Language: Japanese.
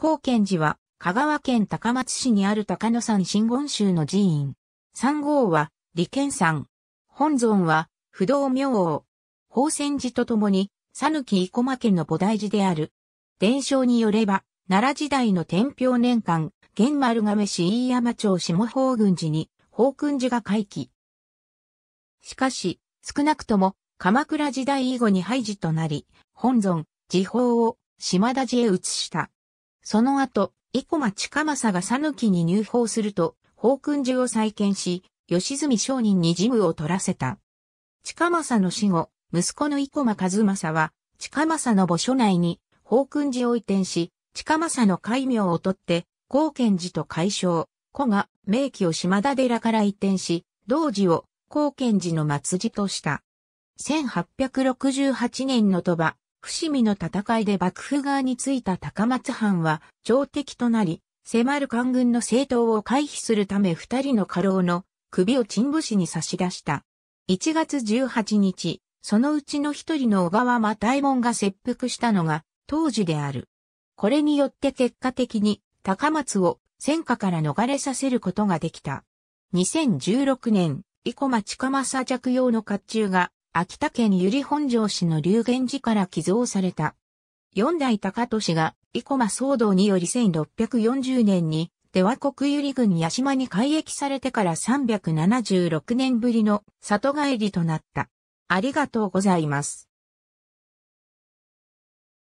高賢寺は、香川県高松市にある高野山真言宗の寺院。三号は、利賢山。本尊は、不動明王。宝泉寺と共に、さぬき生駒家の菩提寺である。伝承によれば、奈良時代の天平年間、玄丸亀市飯山町下宝郡寺に、宝君寺が回帰。しかし、少なくとも、鎌倉時代以後に廃寺となり、本尊、寺宝を島田寺へ移した。その後、生駒近政が讃岐に入法すると、法訓寺を再建し、吉住商人に事務を取らせた。近政の死後、息子の生駒和政は、近政の墓所内に、法訓寺を移転し、近政の戒名を取って、高賢寺と改称、子が名器を島田寺から移転し、同時を高賢寺の末寺とした。1868年の鳥羽、伏見の戦いで幕府側についた高松藩は朝敵となり、迫る官軍の政党を回避するため二人の家老の首を陳武士に差し出した。1月18日、そのうちの一人の小川又右衛門が切腹したのが当時である。これによって結果的に高松を戦火から逃れさせることができた。2016年、生駒近政着用の甲冑が秋田県由利本荘市の龍源寺から寄贈された。四代高利が、生駒騒動により1640年に、出羽国由利郡八島に改役されてから376年ぶりの里帰りとなった。ありがとうございます。